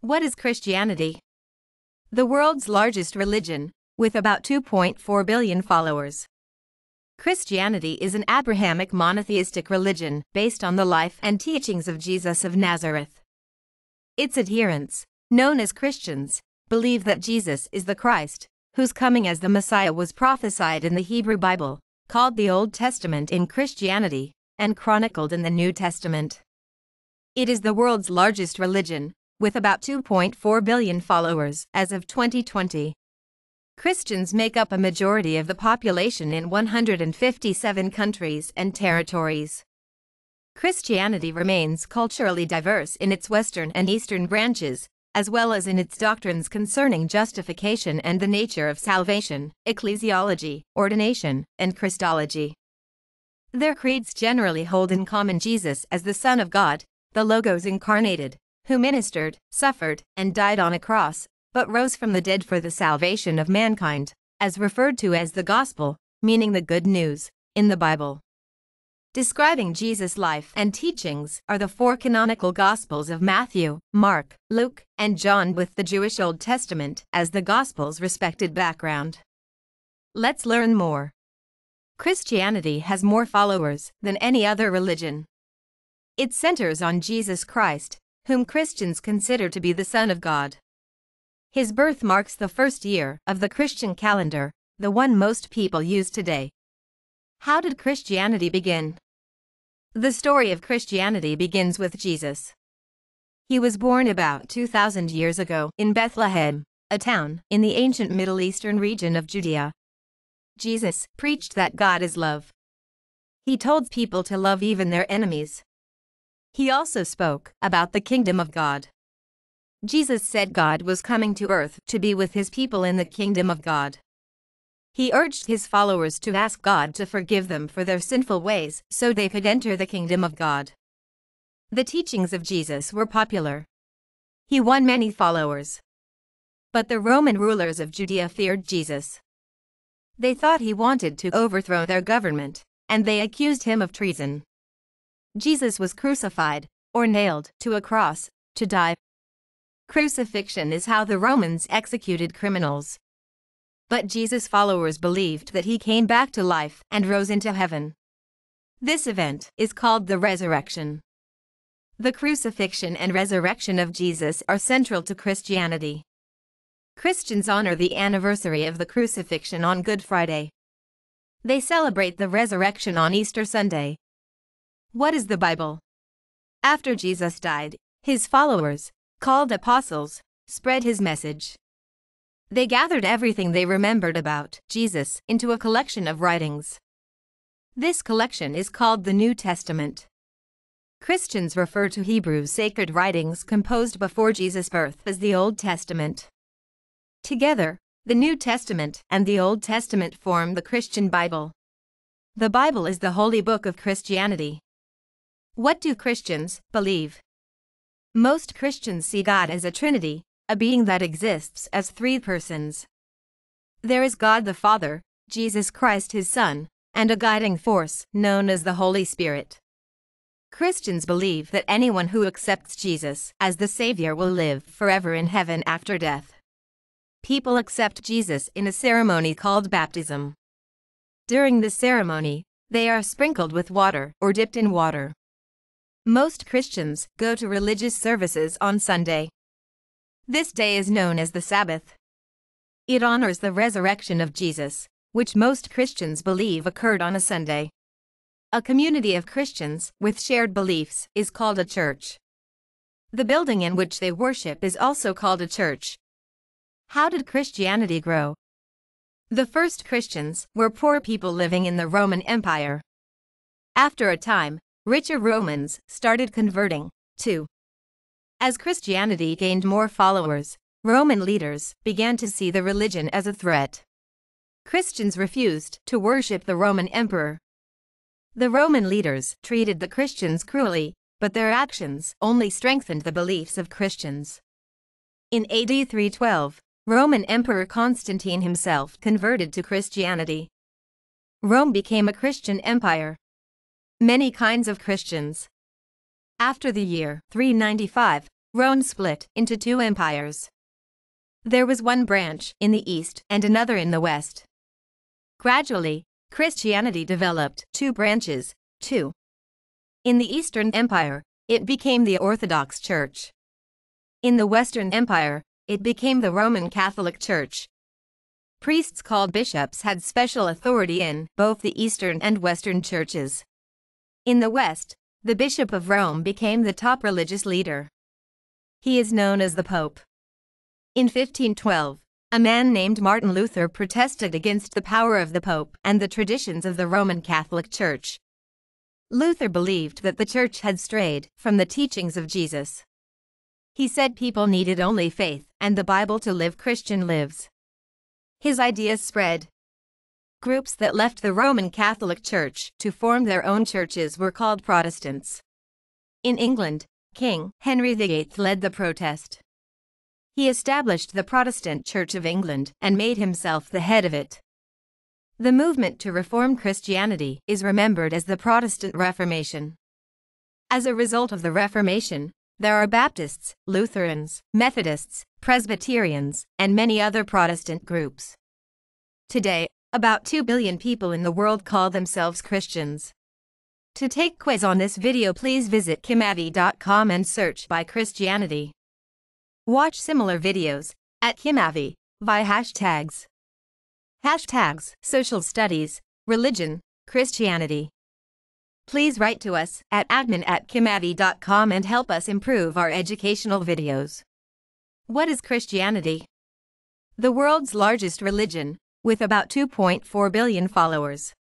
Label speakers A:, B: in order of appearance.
A: What is Christianity? The world's largest religion, with about 2.4 billion followers. Christianity is an Abrahamic monotheistic religion based on the life and teachings of Jesus of Nazareth. Its adherents, known as Christians, believe that Jesus is the Christ, whose coming as the Messiah was prophesied in the Hebrew Bible, called the Old Testament in Christianity, and chronicled in the New Testament. It is the world's largest religion, with about 2.4 billion followers as of 2020. Christians make up a majority of the population in 157 countries and territories. Christianity remains culturally diverse in its Western and Eastern branches, as well as in its doctrines concerning justification and the nature of salvation, ecclesiology, ordination, and Christology. Their creeds generally hold in common Jesus as the Son of God, the Logos incarnated, who ministered, suffered, and died on a cross, but rose from the dead for the salvation of mankind, as referred to as the gospel, meaning the good news, in the Bible. Describing Jesus' life and teachings are the four canonical Gospels of Matthew, Mark, Luke, and John, with the Jewish Old Testament as the Gospel's respected background. Let's learn more. Christianity has more followers than any other religion. It centers on Jesus Christ whom Christians consider to be the Son of God. His birth marks the first year of the Christian calendar, the one most people use today. How did Christianity begin? The story of Christianity begins with Jesus. He was born about 2,000 years ago in Bethlehem, a town in the ancient Middle Eastern region of Judea. Jesus preached that God is love. He told people to love even their enemies. He also spoke about the kingdom of God. Jesus said God was coming to earth to be with his people in the kingdom of God. He urged his followers to ask God to forgive them for their sinful ways so they could enter the kingdom of God. The teachings of Jesus were popular. He won many followers. But the Roman rulers of Judea feared Jesus. They thought he wanted to overthrow their government, and they accused him of treason. Jesus was crucified, or nailed, to a cross, to die. Crucifixion is how the Romans executed criminals. But Jesus' followers believed that he came back to life and rose into heaven. This event is called the resurrection. The crucifixion and resurrection of Jesus are central to Christianity. Christians honor the anniversary of the crucifixion on Good Friday. They celebrate the resurrection on Easter Sunday, what is the Bible? After Jesus died, his followers, called apostles, spread his message. They gathered everything they remembered about Jesus into a collection of writings. This collection is called the New Testament. Christians refer to Hebrew sacred writings composed before Jesus' birth as the Old Testament. Together, the New Testament and the Old Testament form the Christian Bible. The Bible is the holy book of Christianity. What do Christians believe? Most Christians see God as a trinity, a being that exists as three persons. There is God the Father, Jesus Christ his Son, and a guiding force known as the Holy Spirit. Christians believe that anyone who accepts Jesus as the Savior will live forever in heaven after death. People accept Jesus in a ceremony called baptism. During this ceremony, they are sprinkled with water or dipped in water. Most Christians go to religious services on Sunday. This day is known as the Sabbath. It honors the resurrection of Jesus, which most Christians believe occurred on a Sunday. A community of Christians with shared beliefs is called a church. The building in which they worship is also called a church. How did Christianity grow? The first Christians were poor people living in the Roman Empire. After a time, richer Romans started converting, too. As Christianity gained more followers, Roman leaders began to see the religion as a threat. Christians refused to worship the Roman emperor. The Roman leaders treated the Christians cruelly, but their actions only strengthened the beliefs of Christians. In AD 312, Roman Emperor Constantine himself converted to Christianity. Rome became a Christian empire. Many kinds of Christians. After the year 395, Rome split into two empires. There was one branch in the east and another in the west. Gradually, Christianity developed two branches, two. In the Eastern Empire, it became the Orthodox Church. In the Western Empire, it became the Roman Catholic Church. Priests called bishops had special authority in both the Eastern and Western churches. In the West, the Bishop of Rome became the top religious leader. He is known as the Pope. In 1512, a man named Martin Luther protested against the power of the Pope and the traditions of the Roman Catholic Church. Luther believed that the Church had strayed from the teachings of Jesus. He said people needed only faith and the Bible to live Christian lives. His ideas spread, Groups that left the Roman Catholic Church to form their own churches were called Protestants. In England, King Henry VIII led the protest. He established the Protestant Church of England and made himself the head of it. The movement to reform Christianity is remembered as the Protestant Reformation. As a result of the Reformation, there are Baptists, Lutherans, Methodists, Presbyterians, and many other Protestant groups. Today, about 2 billion people in the world call themselves Christians. To take quiz on this video please visit kimavi.com and search by Christianity. Watch similar videos at Kimavi by hashtags. Hashtags, social studies, religion, Christianity. Please write to us at admin at kimavi.com and help us improve our educational videos. What is Christianity? The world's largest religion, with about 2.4 billion followers.